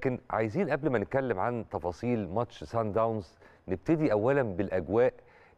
لكن عايزين قبل ما نتكلم عن تفاصيل ماتش سان داونز نبتدي اولا بالاجواء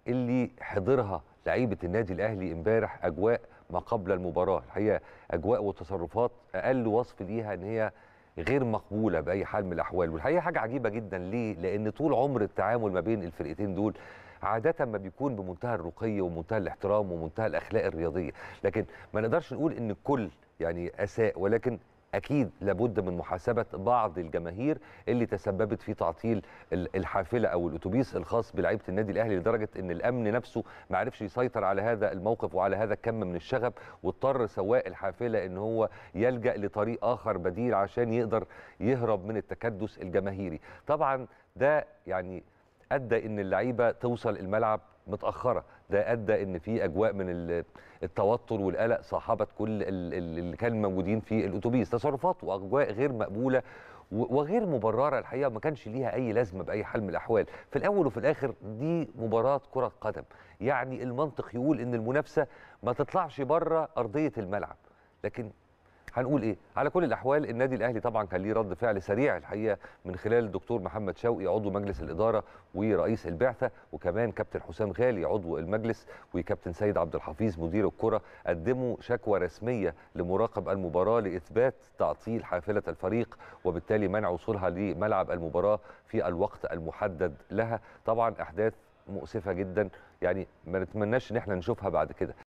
اللي حضرها لعيبه النادي الاهلي امبارح اجواء ما قبل المباراه الحقيقه اجواء وتصرفات اقل وصف ليها ان هي غير مقبوله باي حال من الاحوال والحقيقه حاجه عجيبه جدا ليه لان طول عمر التعامل ما بين الفرقتين دول عادة ما بيكون بمنتهى الرقي ومنتهى الاحترام ومنتهى الأخلاق الرياضية لكن ما نقدرش نقول إن الكل يعني أساء ولكن اكيد لابد من محاسبه بعض الجماهير اللي تسببت في تعطيل الحافله او الاتوبيس الخاص بلعيبه النادي الاهلي لدرجه ان الامن نفسه ما عرفش يسيطر على هذا الموقف وعلى هذا الكم من الشغب واضطر سواق الحافله ان هو يلجا لطريق اخر بديل عشان يقدر يهرب من التكدس الجماهيري طبعا ده يعني ادى ان اللعيبه توصل الملعب متاخره ده ادى ان في اجواء من التوتر والقلق صاحبت كل اللي كانوا موجودين في الاتوبيس تصرفات واجواء غير مقبوله وغير مبرره الحقيقه ما كانش ليها اي لازمه باي حال من الاحوال في الاول وفي الاخر دي مباراه كره قدم يعني المنطق يقول ان المنافسه ما تطلعش بره ارضيه الملعب لكن هنقول ايه على كل الاحوال النادي الاهلي طبعا كان ليه رد فعل سريع الحقيقه من خلال الدكتور محمد شوقي عضو مجلس الاداره ورئيس البعثه وكمان كابتن حسام غالي عضو المجلس وكابتن سيد عبد الحفيظ مدير الكره قدموا شكوى رسميه لمراقب المباراه لاثبات تعطيل حافله الفريق وبالتالي منع وصولها لملعب المباراه في الوقت المحدد لها طبعا احداث مؤسفه جدا يعني ما نتمناش ان احنا نشوفها بعد كده